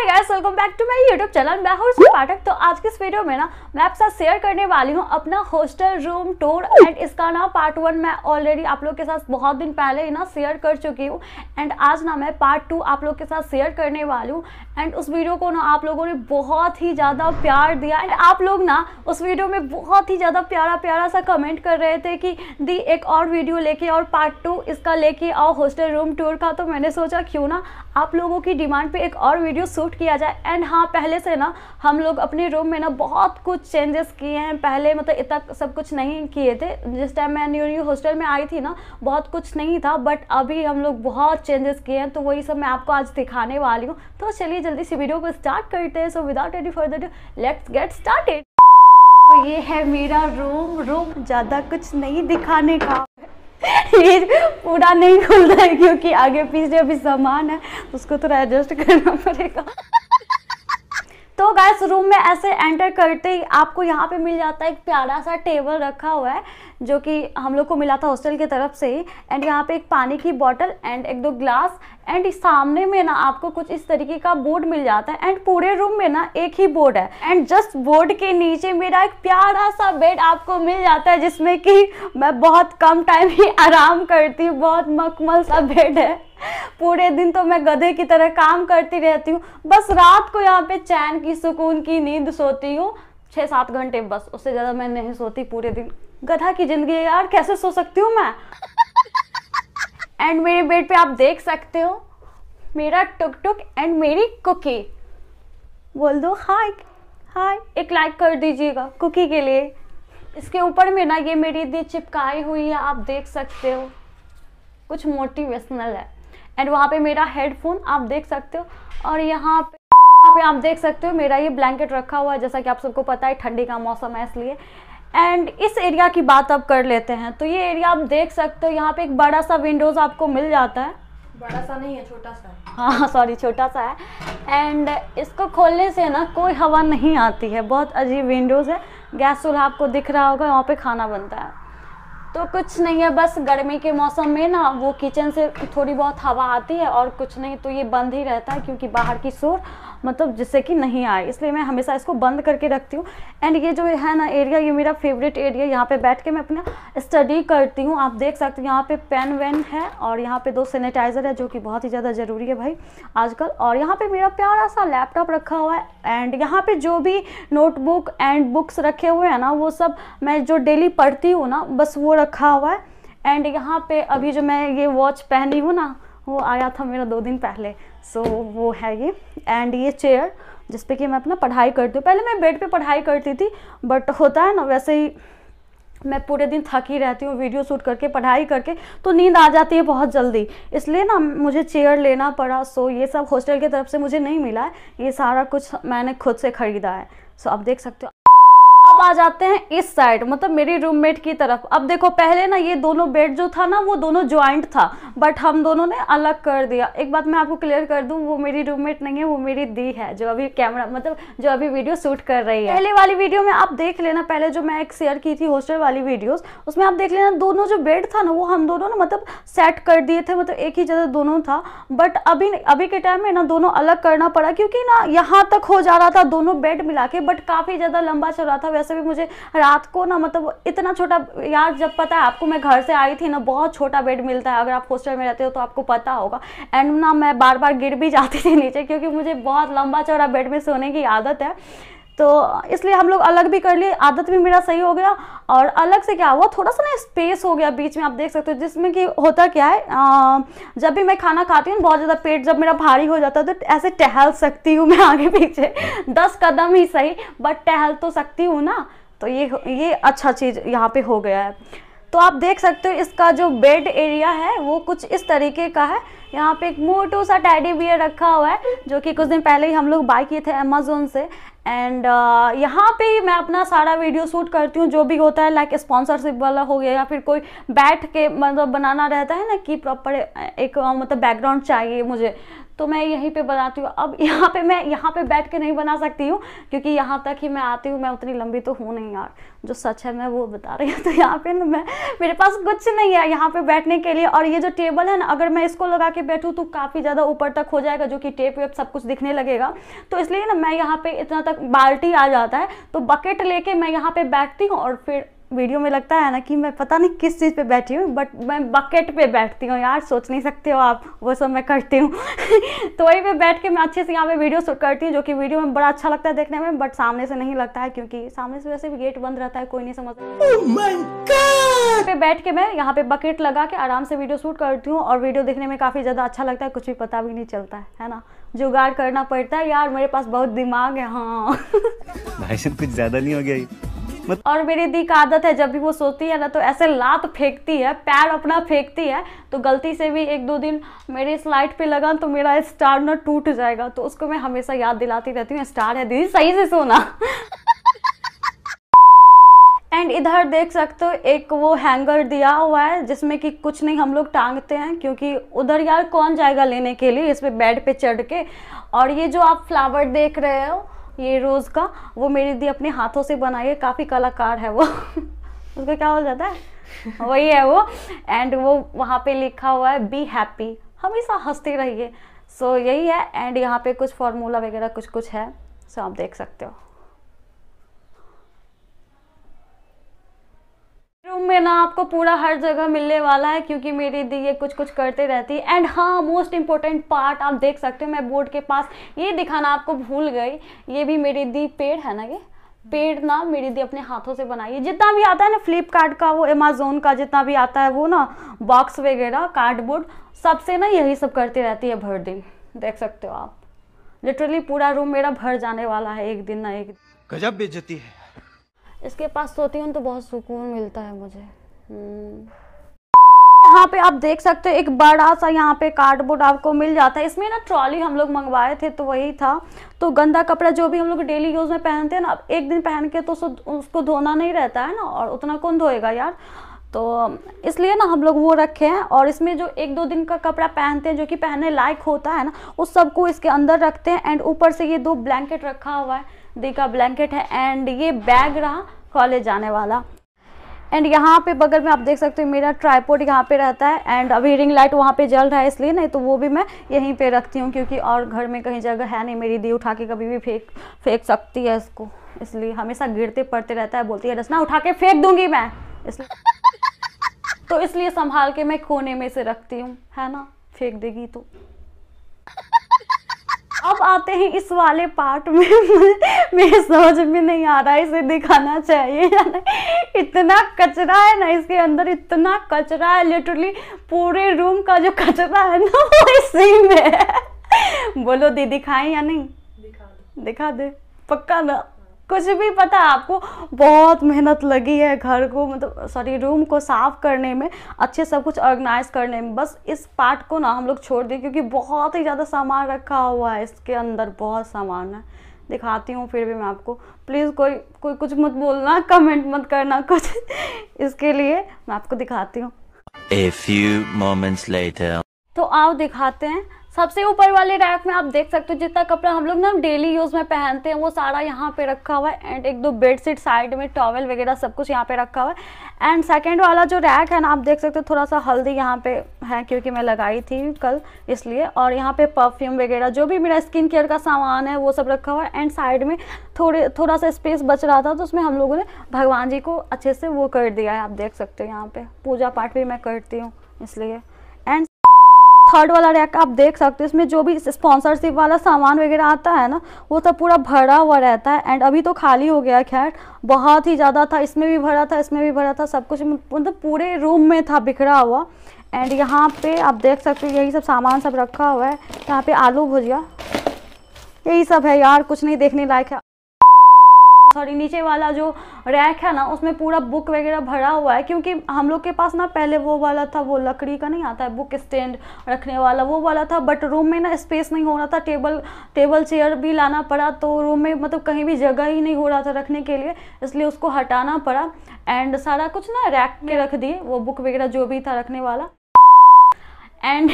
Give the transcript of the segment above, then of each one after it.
Hi guys welcome back to my YouTube channel मैं हूं पाठक तो आज के इस वीडियो में ना मैं आपके साथ शेयर करने वाली हूं अपना हॉस्टल रूम टूर एंड इसका ना पार्ट वन मैं ऑलरेडी आप लोग के साथ बहुत दिन पहले ही ना शेयर कर चुकी हूं एंड आज ना मैं पार्ट टू आप लोग के साथ शेयर करने वाली हूँ एंड उस वीडियो को ना आप लोगों ने बहुत ही ज़्यादा प्यार दिया एंड आप लोग ना उस वीडियो में बहुत ही ज़्यादा प्यारा प्यारा सा कमेंट कर रहे थे कि दी एक और वीडियो लेके और पार्ट टू इसका लेके आओ हॉस्टल रूम टूर का तो मैंने सोचा क्यों ना आप लोगों की डिमांड पर एक और वीडियो आउट किया जाए एंड हाँ पहले से ना हम लोग अपने रूम में ना बहुत कुछ चेंजेस किए हैं पहले मतलब इतना सब कुछ नहीं किए थे जिस टाइम मैं न्यू न्यू हॉस्टल में आई थी ना बहुत कुछ नहीं था बट अभी हम लोग बहुत चेंजेस किए हैं तो वही सब मैं आपको आज दिखाने वाली हूँ तो चलिए जल्दी से वीडियो को स्टार्ट करते हैं so without any further do let's get started ये है मेरा रूम रूम ज़्यादा कुछ नहीं दिखाने का ये पूरा नहीं खुलता है क्योंकि आगे पीछे अभी सामान है तो उसको थोड़ा एडजस्ट करना पड़ेगा तो गैस रूम में ऐसे एंटर करते ही आपको यहाँ पे मिल जाता है एक प्यारा सा टेबल रखा हुआ है जो कि हम लोग को मिला था हॉस्टल की तरफ से एंड यहाँ पे एक पानी की बॉटल एंड एक दो ग्लास एंड सामने में ना आपको कुछ इस तरीके का बोर्ड मिल जाता है एंड पूरे रूम में ना एक ही बोर्ड है एंड जस्ट बोर्ड के नीचे मेरा एक प्यारा सा बेड आपको मिल जाता है जिसमें कि मैं बहुत कम टाइम ही आराम करती हूँ बहुत मकमल सा बेड है पूरे दिन तो मैं गधे की तरह काम करती रहती हूँ बस रात को यहाँ पे चैन की सुकून की नींद सोती हूँ छः सात घंटे बस उससे ज़्यादा मैं नहीं सोती पूरे दिन गधा की जिंदगी यार कैसे सो सकती हूँ मैं एंड मेरे बेड पे आप देख सकते हो मेरा टुक टुक एंड मेरी कुकी बोल दो हाय हाय एक लाइक कर दीजिएगा कुकी के लिए इसके ऊपर में ना ये मेरी दी चिपकाई हुई है आप देख सकते हो कुछ मोटिवेशनल है एंड वहाँ पे मेरा हेडफोन आप देख सकते हो और यहाँ पे यहाँ पे आप देख सकते हो मेरा ये ब्लैंकेट रखा हुआ है जैसा कि आप सबको पता है ठंडी का मौसम है इसलिए एंड इस एरिया की बात आप कर लेते हैं तो ये एरिया आप देख सकते हो यहाँ पे एक बड़ा सा विंडोज़ आपको मिल जाता है बड़ा सा नहीं है छोटा सा हाँ सॉरी हाँ, छोटा सा है एंड इसको खोलने से ना कोई हवा नहीं आती है बहुत अजीब विंडोज़ है गैस चूल्हा आपको दिख रहा होगा वहाँ पे खाना बनता है तो कुछ नहीं है बस गर्मी के मौसम में ना वो किचन से थोड़ी बहुत हवा आती है और कुछ नहीं तो ये बंद ही रहता है क्योंकि बाहर की शोर मतलब जिससे कि नहीं आए इसलिए मैं हमेशा इसको बंद करके रखती हूँ एंड ये जो है ना एरिया ये मेरा फेवरेट एरिया यहाँ पे बैठ के मैं अपना स्टडी करती हूँ आप देख सकते हो यहाँ पे पेन वेन है और यहाँ पे दो सैनिटाइज़र है जो कि बहुत ही ज़्यादा ज़रूरी है भाई आजकल और यहाँ पे मेरा प्यारा सा लैपटॉप रखा हुआ है एंड यहाँ पे जो भी नोटबुक एंड बुक्स रखे हुए हैं ना वो सब मैं जो डेली पढ़ती हूँ ना बस वो रखा हुआ है एंड यहाँ पर अभी जो मैं ये वॉच पहनी हूँ ना वो आया था मेरा दो दिन पहले सो so, वो है ये एंड ये चेयर जिस पे कि मैं अपना पढ़ाई करती हूँ पहले मैं बेड पे पढ़ाई करती थी बट होता है ना वैसे ही मैं पूरे दिन थकी रहती हूँ वीडियो शूट करके पढ़ाई करके तो नींद आ जाती है बहुत जल्दी इसलिए ना मुझे चेयर लेना पड़ा सो ये सब हॉस्टल की तरफ से मुझे नहीं मिला है ये सारा कुछ मैंने खुद से ख़रीदा है सो आप देख सकते हो आ जाते हैं इस साइड मतलब मेरी रूममेट की तरफ अब देखो पहले ना ये दोनों बेड जो था ना वो दोनों ज्वाइंट था बट हम दोनों ने अलग कर दिया एक बात मैं आपको क्लियर कर दूं वो मेरी रूममेट नहीं है वो मेरी दी है जो अभी कैमरा मतलब जो अभी वीडियो शूट कर रही है पहले वाली वीडियो में आप देख लेना पहले जो मैं एक शेयर की थी हॉस्टल वाली वीडियोज़ उसमें आप देख लेना दोनों जो बेड था ना वो हम दोनों ने मतलब सेट कर दिए थे मतलब एक ही जगह दोनों था बट अभी अभी के टाइम में ना दोनों अलग करना पड़ा क्योंकि ना यहाँ तक हो जा रहा था दोनों बेड मिला के बट काफ़ी ज़्यादा लंबा चल रहा था वैसे से भी मुझे रात को ना मतलब इतना छोटा यार जब पता है आपको मैं घर से आई थी ना बहुत छोटा बेड मिलता है अगर आप हॉस्टल में रहते हो तो आपको पता होगा एंड ना मैं बार बार गिर भी जाती थी नीचे क्योंकि मुझे बहुत लंबा चौड़ा बेड में सोने की आदत है तो इसलिए हम लोग अलग भी कर लिए आदत भी मेरा सही हो गया और अलग से क्या हुआ थोड़ा सा ना स्पेस हो गया बीच में आप देख सकते हो जिसमें कि होता क्या है आ, जब भी मैं खाना खाती हूँ बहुत ज़्यादा पेट जब मेरा भारी हो जाता है तो ऐसे टहल सकती हूँ मैं आगे पीछे दस कदम ही सही बट टहल तो सकती हूँ ना तो ये ये अच्छा चीज़ यहाँ पर हो गया है तो आप देख सकते हो इसका जो बेड एरिया है वो कुछ इस तरीके का है यहाँ पे एक मोटो सा टैडी बियर रखा हुआ है जो कि कुछ दिन पहले ही हम लोग बाय किए थे अमेजोन से एंड uh, यहाँ पे मैं अपना सारा वीडियो शूट करती हूँ जो भी होता है लाइक स्पॉन्सरशिप वाला हो गया या फिर कोई बैठ के मतलब बनाना रहता है ना कि प्रॉपर एक मतलब बैकग्राउंड चाहिए मुझे तो मैं यहीं पे बनाती हूँ अब यहाँ पे मैं यहाँ पे बैठ के नहीं बना सकती हूँ क्योंकि यहाँ तक ही मैं आती हूँ मैं उतनी लंबी तो हूँ नहीं यार जो सच है मैं वो बता रही हूँ तो यहाँ पे ना मैं मेरे पास कुछ नहीं है यहाँ पे बैठने के लिए और ये जो टेबल है ना अगर मैं इसको लगा के बैठूँ तो काफ़ी ज़्यादा ऊपर तक हो जाएगा जो कि टेप वेप सब कुछ दिखने लगेगा तो इसलिए ना मैं यहाँ पर इतना तक बाल्टी आ जाता है तो बकेट लेके मैं यहाँ पर बैठती हूँ और फिर वीडियो में लगता है ना कि मैं पता नहीं किस चीज़ पे बैठी हूँ बट मैं बकेट पे बैठती हूँ यार सोच नहीं सकते हो आप वो सब मैं करती हूँ तो वहीं पे बैठ के मैं अच्छे से यहाँ पे वीडियो शूट करती हूँ जो कि वीडियो में बड़ा अच्छा लगता है देखने में बट सामने से नहीं लगता है क्योंकि सामने से वैसे भी गेट बंद रहता है कोई नहीं समझ oh पे बैठ के मैं यहाँ पे बकेट लगा के आराम से वीडियो शूट करती हूँ और वीडियो देखने में काफ़ी ज़्यादा अच्छा लगता है कुछ भी पता भी नहीं चलता है है ना जुगाड़ करना पड़ता है यार मेरे पास बहुत दिमाग है हाँ भाई कुछ ज़्यादा नहीं हो गया मत... और मेरी दी का आदत है जब भी वो सोती है ना तो ऐसे लात फेंकती है पैर अपना फेंकती है तो गलती से भी एक दो दिन मेरे इस लाइट पे लगा तो मेरा स्टार ना टूट जाएगा तो उसको मैं हमेशा याद दिलाती रहती हूँ स्टार है दीदी सही से सोना एंड इधर देख सकते हो एक वो हैंगर दिया हुआ है जिसमें कि कुछ नहीं हम लोग टांगते हैं क्योंकि उधर यार कौन जाएगा लेने के लिए इस पर बेड पे चढ़ के और ये जो आप फ्लावर देख रहे हो ये रोज़ का वो मेरी दी अपने हाथों से बनाई है काफ़ी कलाकार है वो उसको क्या हो जाता है वही है वो एंड वो वहाँ पे लिखा हुआ है बी हैप्पी हमेशा हंसते रहिए सो so, यही है एंड यहाँ पे कुछ फार्मूला वगैरह कुछ कुछ है सो so, आप देख सकते हो रूम में ना आपको पूरा हर जगह मिलने वाला है क्योंकि मेरी दी ये कुछ कुछ करते रहती है एंड हाँ मोस्ट इम्पोर्टेंट पार्ट आप देख सकते हो मैं बोर्ड के पास ये दिखाना आपको भूल गई ये भी मेरी दी पेड़ है ना ये पेड़ ना मेरी दी अपने हाथों से बनाई है जितना भी आता है ना फ्लिपकार्ट का वो अमेजोन का जितना भी आता है वो ना बॉक्स वगैरह कार्डबोर्ड सबसे ना यही सब करती रहती है भर दिन देख सकते हो आप लिटरली पूरा रूम मेरा भर जाने वाला है एक दिन ना एक दिन गजब बेचती है इसके पास सोती हूँ तो बहुत सुकून मिलता है मुझे हम्म। यहाँ पे आप देख सकते हो एक बड़ा सा यहाँ पे कार्डबोर्ड आपको मिल जाता है इसमें ना ट्रॉली हम लोग मंगवाए थे तो वही था तो गंदा कपड़ा जो भी हम लोग डेली यूज़ में पहनते हैं ना अब एक दिन पहन के तो उसको धोना नहीं रहता है ना और उतना कौन धोएगा यार तो इसलिए ना हम लोग वो रखे हैं और इसमें जो एक दो दिन का कपड़ा पहनते हैं जो कि पहनने लायक होता है ना उस सबको इसके अंदर रखते हैं एंड ऊपर से ये दो ब्लैंकेट रखा हुआ है दी का ब्लैंकेट है एंड ये बैग रहा कॉलेज जाने वाला एंड यहाँ पे बगल में आप देख सकते हो मेरा ट्राईपोर्ट यहाँ पे रहता है एंड अभी रिंग लाइट वहाँ पे जल रहा है इसलिए नहीं तो वो भी मैं यहीं पे रखती हूँ क्योंकि और घर में कहीं जगह है नहीं मेरी दी उठा के कभी भी फेंक फेंक सकती है इसको इसलिए हमेशा गिरते पड़ते रहता है बोलती है रसना उठा के फेंक दूंगी मैं इसलिए तो इसलिए संभाल के मैं कोने में से रखती हूँ है ना फेंक देगी तो अब आते हैं इस वाले पार्ट में मेरे समझ में नहीं आ रहा है इसे दिखाना चाहिए या नहीं इतना कचरा है ना इसके अंदर इतना कचरा है लिटरली पूरे रूम का जो कचरा है ना वो इसी में है बोलो दी दिखाए या नहीं दिखा दे, दिखा दे पक्का ना कुछ भी पता आपको बहुत मेहनत लगी है घर को मतलब सॉरी रूम को साफ़ करने में अच्छे सब कुछ ऑर्गेनाइज करने में बस इस पार्ट को ना हम लोग छोड़ दें क्योंकि बहुत ही ज़्यादा सामान रखा हुआ है इसके अंदर बहुत सामान है दिखाती हूँ फिर भी मैं आपको प्लीज़ कोई कोई कुछ मत बोलना कमेंट मत करना कुछ इसके लिए मैं आपको दिखाती हूँ तो आओ दिखाते हैं सबसे ऊपर वाले रैक में आप देख सकते हो जितना कपड़ा हम लोग ना डेली यूज़ में पहनते हैं वो सारा यहाँ पे रखा हुआ है एंड एक दो बेडशीट साइड में टॉवल वगैरह सब कुछ यहाँ पे रखा हुआ है एंड सेकेंड वाला जो रैक है ना आप देख सकते हो थोड़ा सा हल्दी यहाँ पे है क्योंकि मैं लगाई थी कल इसलिए और यहाँ पे परफ्यूम वगैरह जो भी मेरा स्किन केयर का सामान है वो सब रखा हुआ है एंड साइड में थोड़े थोड़ा सा स्पेस बच रहा था तो उसमें हम लोगों ने भगवान जी को अच्छे से वो कर दिया है आप देख सकते हो यहाँ पे पूजा पाठ भी मैं करती हूँ इसलिए थर्ड वाला रैक आप देख सकते हो इसमें जो भी स्पॉन्सरशिप वाला सामान वगैरह आता है ना वो सब पूरा भरा हुआ रहता है एंड अभी तो खाली हो गया खैर बहुत ही ज़्यादा था इसमें भी भरा था इसमें भी भरा था सब कुछ मतलब पूरे रूम में था बिखरा हुआ एंड यहाँ पे आप देख सकते हो यही सब सामान सब रखा हुआ है यहाँ पे आलू भुजिया यही सब है यार कुछ नहीं देखने लायक है सॉरी नीचे वाला जो रैक है ना उसमें पूरा बुक वगैरह भरा हुआ है क्योंकि हम लोग के पास ना पहले वो वाला था वो लकड़ी का नहीं आता है बुक स्टैंड रखने वाला वो वाला था बट रूम में ना स्पेस नहीं हो रहा था टेबल टेबल चेयर भी लाना पड़ा तो रूम में मतलब कहीं भी जगह ही नहीं हो रहा था रखने के लिए इसलिए उसको हटाना पड़ा एंड सारा कुछ ना रैक के रख दिए वो बुक वगैरह जो भी था रखने वाला एंड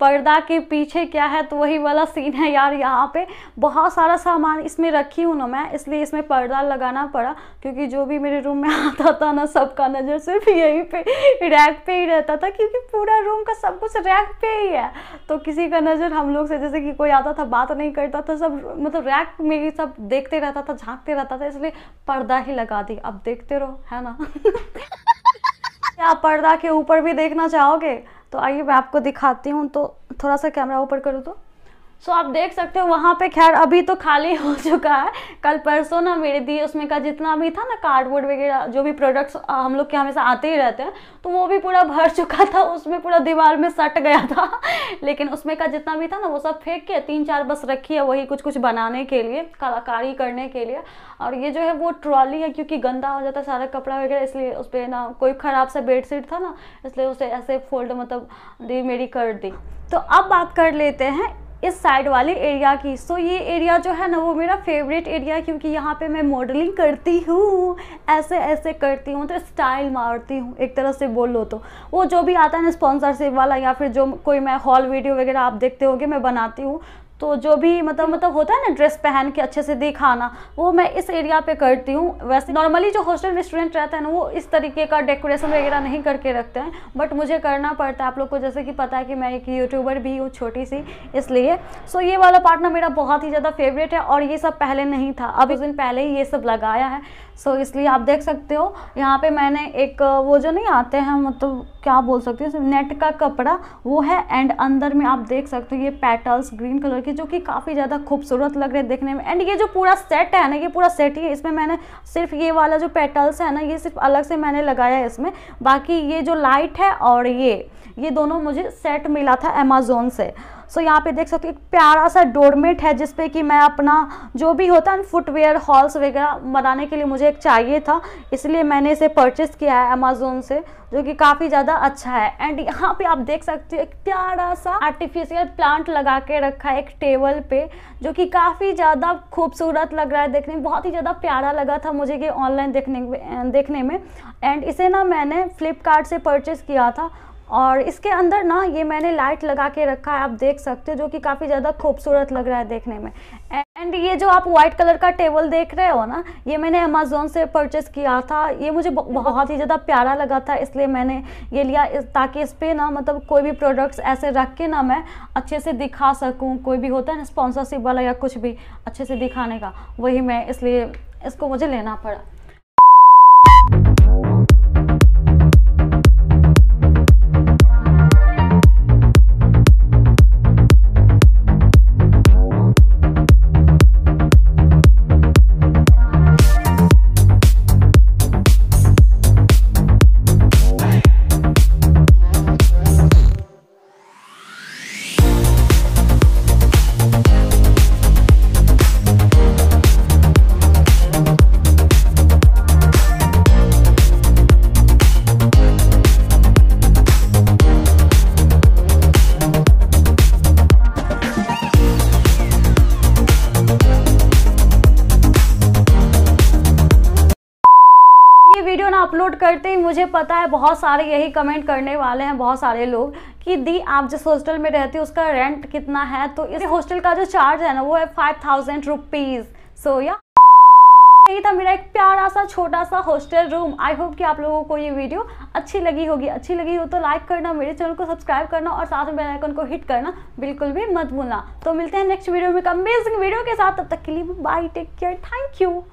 पर्दा के पीछे क्या है तो वही वाला सीन है यार यहाँ पे बहुत सारा सामान इसमें रखी हूँ ना मैं इसलिए इसमें पर्दा लगाना पड़ा क्योंकि जो भी मेरे रूम में आता था ना सबका नज़र सिर्फ यहीं पे रैक पे ही रहता था क्योंकि पूरा रूम का सब कुछ रैक पे ही है तो किसी का नज़र हम लोग से जैसे कि कोई आता था बात नहीं करता था सब मतलब रैक में ही सब देखते रहता था झाँकते रहता था इसलिए पर्दा ही लगा दी अब देखते रहो है ना क्या पर्दा के ऊपर भी देखना चाहोगे तो आइए मैं आपको दिखाती हूँ तो थोड़ा सा कैमरा ऊपर करूँ तो सो आप देख सकते हो वहाँ पे खैर अभी तो खाली हो चुका है कल परसों ना मेरे दिए उसमें का जितना भी था ना कार्डबोर्ड वगैरह जो भी प्रोडक्ट्स हम लोग के हमेशा आते ही रहते हैं तो वो भी पूरा भर चुका था उसमें पूरा दीवार में सट गया था लेकिन उसमें का जितना भी था ना वो सब फेंक के तीन चार बस रखी है वही कुछ कुछ बनाने के लिए कलाकारी करने के लिए और ये जो है वो ट्रॉली है क्योंकि गंदा हो जाता है सारा कपड़ा वगैरह इसलिए उस पर ना कोई ख़राब सा बेडशीट था ना इसलिए उसे ऐसे फोल्ड मतलब दी मेरी कर दी तो अब बात कर लेते हैं इस साइड वाले एरिया की सो so, ये एरिया जो है ना वो मेरा फेवरेट एरिया क्योंकि यहाँ पे मैं मॉडलिंग करती हूँ ऐसे ऐसे करती हूँ तो मतलब स्टाइल मारती हूँ एक तरह से बोल लो तो वो जो भी आता है ना स्पॉन्सरशिप वाला या फिर जो कोई मैं हॉल वीडियो वगैरह आप देखते होगे मैं बनाती हूँ तो जो भी मतलब मतलब होता है ना ड्रेस पहन के अच्छे से दिखाना वो मैं इस एरिया पे करती हूँ वैसे नॉर्मली जो हॉस्टल में स्टूडेंट रहता है ना वो इस तरीके का डेकोरेशन वगैरह नहीं करके रखते हैं बट मुझे करना पड़ता है आप लोग को जैसे कि पता है कि मैं एक यूट्यूबर भी हूँ छोटी सी इसलिए सो ये वाला पार्ट ना मेरा बहुत ही ज़्यादा फेवरेट है और ये सब पहले नहीं था अब उस दिन पहले ही ये सब लगाया है सो इसलिए आप देख सकते हो यहाँ पर मैंने एक वो जो नहीं आते हैं मतलब क्या बोल सकते हो नेट का कपड़ा वो है एंड अंदर में आप देख सकते हो ये पैटल्स ग्रीन कलर के जो कि काफ़ी ज़्यादा खूबसूरत लग रहे हैं देखने में एंड ये जो पूरा सेट है ना ये पूरा सेट ही इसमें मैंने सिर्फ ये वाला जो पेटल्स है ना ये सिर्फ अलग से मैंने लगाया है इसमें बाकी ये जो लाइट है और ये ये दोनों मुझे सेट मिला था अमेजोन से सो यहाँ पे देख सकते हो एक प्यारा सा डोरमेट है जिसपे कि मैं अपना जो भी होता है फुटवेयर हॉल्स वगैरह बनाने के लिए मुझे एक चाहिए था इसलिए मैंने इसे परचेस किया है अमेजोन से जो कि काफ़ी ज़्यादा अच्छा है एंड यहाँ पे आप देख सकते हो एक प्यारा सा आर्टिफिशियल प्लांट लगा के रखा है एक टेबल पे जो कि काफ़ी ज़्यादा खूबसूरत लग रहा है देखने में बहुत ही ज़्यादा प्यारा लगा था मुझे ये ऑनलाइन देखने देखने में एंड इसे ना मैंने फ्लिपकार्ट से परचेस किया था और इसके अंदर ना ये मैंने लाइट लगा के रखा है आप देख सकते हो जो कि काफ़ी ज़्यादा खूबसूरत लग रहा है देखने में एंड ये जो आप व्हाइट कलर का टेबल देख रहे हो ना ये मैंने अमेजोन से परचेस किया था ये मुझे बहुत ही ज़्यादा प्यारा लगा था इसलिए मैंने ये लिया ताकि इस पर ना मतलब कोई भी प्रोडक्ट्स ऐसे रख के ना मैं अच्छे से दिखा सकूँ कोई भी होता है ना स्पॉन्सरशिप वाला या कुछ भी अच्छे से दिखाने का वही मैं इसलिए इसको मुझे लेना पड़ा मुझे पता है बहुत सारे यही कमेंट करने वाले हैं बहुत सारे लोग कि दी आप जिस हॉस्टल में रहती हो उसका रेंट कितना है तो इस हॉस्टल का जो चार्ज है ना वो है फाइव थाउजेंड रुपीज़ सो या यही था मेरा एक प्यारा सा छोटा सा हॉस्टल रूम आई होप कि आप लोगों को ये वीडियो अच्छी लगी होगी अच्छी लगी हो तो लाइक करना मेरे चैनल को सब्सक्राइब करना और साथ में बेल आइकन को हिट करना बिल्कुल भी मत भूलना तो मिलते हैं नेक्स्ट वीडियो में अमेजिंग वीडियो के साथ तब तक के लिए bye take care thank you